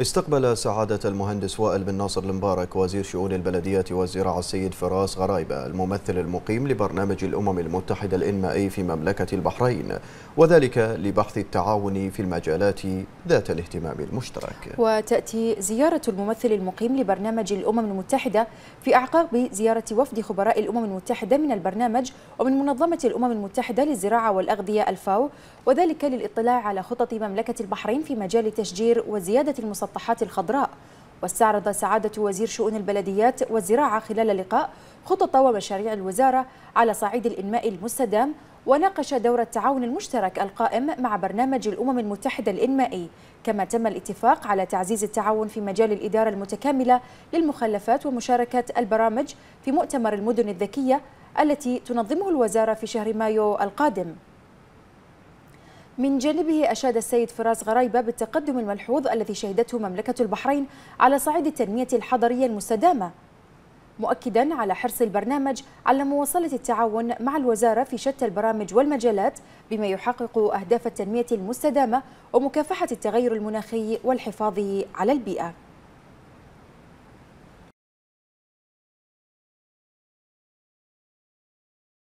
استقبل سعادة المهندس وائل بن ناصر المبارك وزير شؤون البلدية والزراعة السيد فراس غرايبة الممثل المقيم لبرنامج الأمم المتحدة الإنمائي في مملكة البحرين وذلك لبحث التعاون في المجالات ذات الاهتمام المشترك وتأتي زيارة الممثل المقيم لبرنامج الأمم المتحدة في أعقاب زيارة وفد خبراء الأمم المتحدة من البرنامج ومن منظمة الأمم المتحدة للزراعة والأغذية الفاو وذلك للإطلاع على خطط مملكة البحرين في مجال تشجير وزيادة المصدر المسطحات الخضراء واستعرض سعادة وزير شؤون البلديات والزراعة خلال اللقاء خطط ومشاريع الوزارة على صعيد الإنماء المستدام وناقش دور التعاون المشترك القائم مع برنامج الأمم المتحدة الإنمائي كما تم الاتفاق على تعزيز التعاون في مجال الإدارة المتكاملة للمخلفات ومشاركة البرامج في مؤتمر المدن الذكية التي تنظمه الوزارة في شهر مايو القادم من جانبه أشاد السيد فراس غرايبة بالتقدم الملحوظ الذي شهدته مملكة البحرين على صعيد التنمية الحضرية المستدامة مؤكدا على حرص البرنامج على مواصلة التعاون مع الوزارة في شتى البرامج والمجالات بما يحقق أهداف التنمية المستدامة ومكافحة التغير المناخي والحفاظ على البيئة